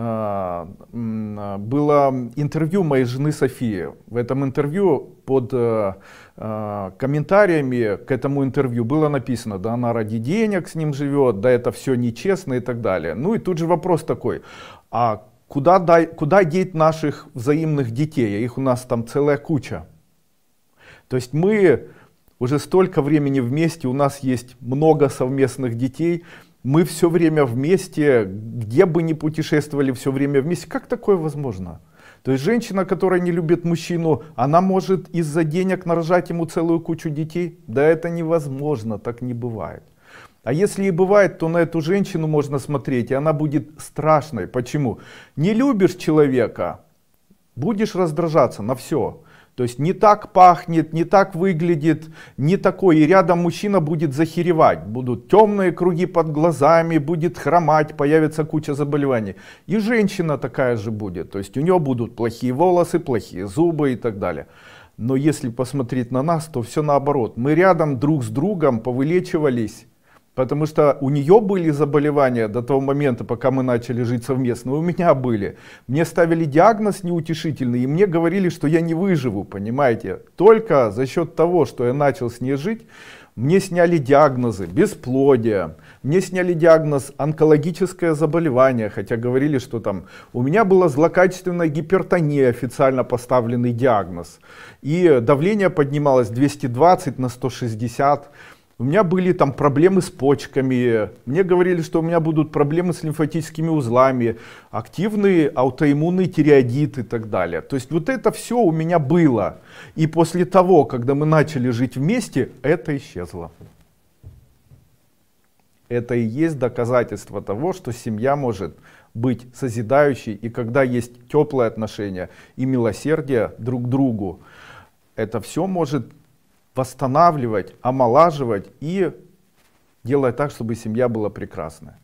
А, было интервью моей жены Софии. В этом интервью под э, э, комментариями к этому интервью было написано, да она ради денег с ним живет, да это все нечестно и так далее. Ну и тут же вопрос такой, а куда, дай, куда деть наших взаимных детей? Их у нас там целая куча. То есть мы уже столько времени вместе, у нас есть много совместных детей, мы все время вместе, где бы ни путешествовали, все время вместе. Как такое возможно? То есть женщина, которая не любит мужчину, она может из-за денег нарожать ему целую кучу детей? Да это невозможно, так не бывает. А если и бывает, то на эту женщину можно смотреть, и она будет страшной. Почему? Не любишь человека, будешь раздражаться на все. То есть не так пахнет, не так выглядит, не такой. И рядом мужчина будет захеревать, будут темные круги под глазами, будет хромать, появится куча заболеваний. И женщина такая же будет. То есть у нее будут плохие волосы, плохие зубы и так далее. Но если посмотреть на нас, то все наоборот. Мы рядом друг с другом повылечивались Потому что у нее были заболевания до того момента, пока мы начали жить совместно, у меня были. Мне ставили диагноз неутешительный, и мне говорили, что я не выживу, понимаете. Только за счет того, что я начал с ней жить, мне сняли диагнозы бесплодие, мне сняли диагноз онкологическое заболевание, хотя говорили, что там у меня была злокачественная гипертония, официально поставленный диагноз. И давление поднималось 220 на 160 у меня были там проблемы с почками, мне говорили, что у меня будут проблемы с лимфатическими узлами, активные аутоиммунные тиреодит и так далее. То есть вот это все у меня было. И после того, когда мы начали жить вместе, это исчезло. Это и есть доказательство того, что семья может быть созидающей, и когда есть теплые отношения и милосердие друг к другу, это все может восстанавливать, омолаживать и делать так, чтобы семья была прекрасная.